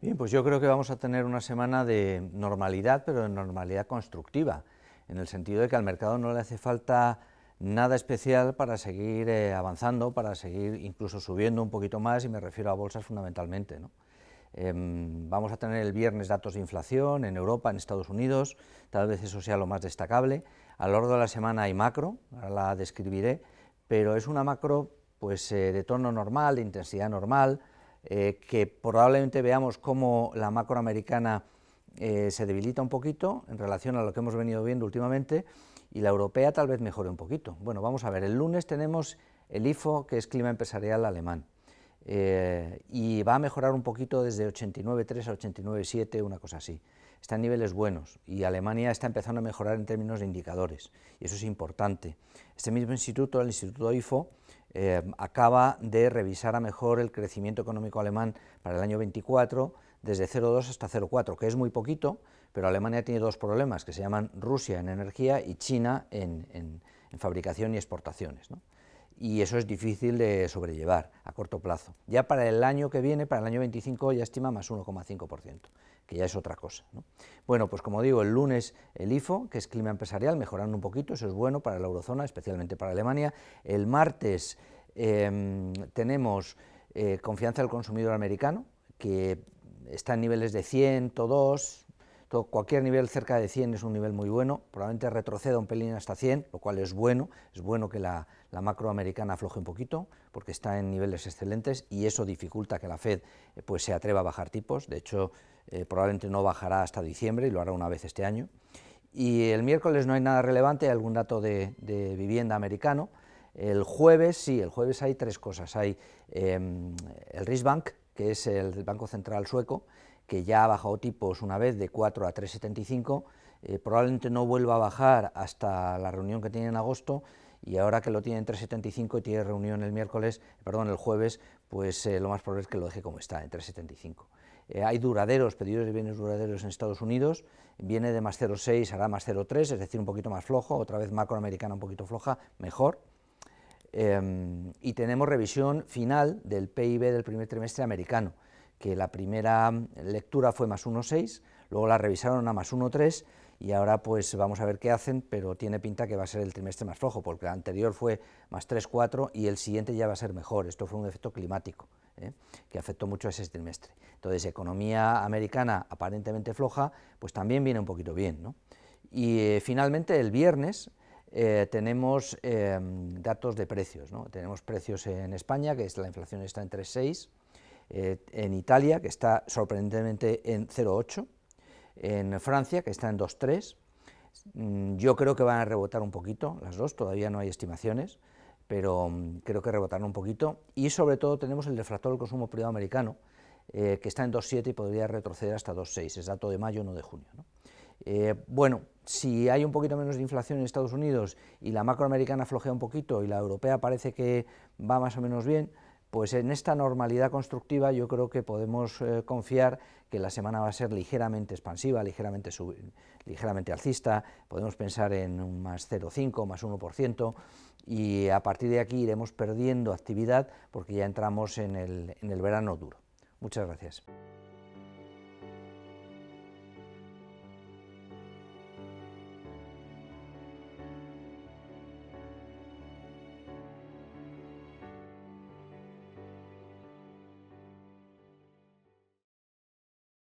Bien, pues yo creo que vamos a tener una semana de normalidad, pero de normalidad constructiva, en el sentido de que al mercado no le hace falta nada especial para seguir eh, avanzando, para seguir incluso subiendo un poquito más, y me refiero a bolsas fundamentalmente. Em, vamos a tener el viernes datos de inflación en Europa, en Estados Unidos, tal vez eso sea lo más destacable. A lo largo de la semana hay macro, ahora la describiré, pero es una macro pues, eh, de tono normal, de intensidad normal, eh, que probablemente veamos cómo la macroamericana eh, se debilita un poquito en relación a lo que hemos venido viendo últimamente y la europea tal vez mejore un poquito. Bueno, vamos a ver, el lunes tenemos el IFO, que es Clima Empresarial Alemán, eh, y va a mejorar un poquito desde 89.3 a 89.7, una cosa así. Está en niveles buenos y Alemania está empezando a mejorar en términos de indicadores, y eso es importante. Este mismo instituto, el Instituto IFO, Em, acaba de revisar a mejor el crecimiento económico alemán para el año 24 desde 0,2 hasta 0,4, que es muy poquito, pero Alemania tiene dos problemas que se llaman Rusia en energía y China en, fabricación y exportaciones y eso es difícil de sobrellevar a corto plazo. Ya para el año que viene, para el año 25, ya estima más 1,5%, que ya es otra cosa. Bueno, pues como digo, el lunes el IFO, que es clima empresarial, mejorando un poquito, eso es bueno para la eurozona, especialmente para Alemania. El martes em, tenemos eh, confianza del consumidor americano, que está en niveles de 102, cualquier nivel cerca de 100 es un nivel muy bueno, probablemente retroceda un pelín hasta 100, lo cual es bueno, es bueno que la, macroamericana afloje un poquito, porque está en niveles excelentes y eso dificulta que la Fed eh, pues se atreva a bajar tipos, de hecho eh, probablemente no bajará hasta diciembre y lo hará una vez este año. Y el miércoles no hay nada relevante, hay algún dato de, vivienda americano. El jueves, sí, el jueves hay tres cosas. Hay em, el Riksbank, que es el Banco Central Sueco, que ya ha bajado tipos una vez de 4 a 3,75, eh, probablemente no vuelva a bajar hasta la reunión que tiene en agosto y ahora que lo tiene en 3,75 y tiene reunión el miércoles, perdón, el jueves, pues eh, lo más probable es que lo deje como está, en 3,75. Eh, hay duraderos, pedidos de bienes duraderos en Estados Unidos, viene de más 0,6, hará más 0,3, es decir, un poquito más flojo, otra vez macroamericana un poquito floja, mejor. Em, y tenemos revisión final del PIB del primer trimestre americano que la primera lectura fue más 1,6, luego la revisaron a más 1,3 y ahora pues vamos a ver qué hacen, pero tiene pinta que va a ser el trimestre más flojo, porque el anterior fue más 3,4 y el siguiente ya va a ser mejor. Esto fue un efecto climático ¿eh? que afectó mucho a ese trimestre. Entonces, economía americana aparentemente floja, pues también viene un poquito bien. Y eh, finalmente el viernes eh, tenemos datos de precios. ¿no? Tenemos precios en España, que es, la inflación está en 3,6 eh, en Italia, que está sorprendentemente en 0,8, en Francia, que está en 2,3. Mm, yo creo que van a rebotar un poquito las dos, todavía no hay estimaciones, pero mm, creo que rebotarán un poquito. Y sobre todo tenemos el defractor del consumo privado americano, eh, que está en 2,7 y podría retroceder hasta 2,6, es dato de mayo, no de junio. Eh, bueno, si hay un poquito menos de inflación en Estados Unidos y la macroamericana aflojea un poquito y la europea parece que va más o menos bien, pues en esta normalidad constructiva yo creo que podemos eh, confiar que la semana va a ser ligeramente expansiva, ligeramente, alcista, podemos pensar en un más 0,5, más 1%, y a partir de aquí iremos perdiendo actividad porque ya entramos en el verano duro. Muchas gracias.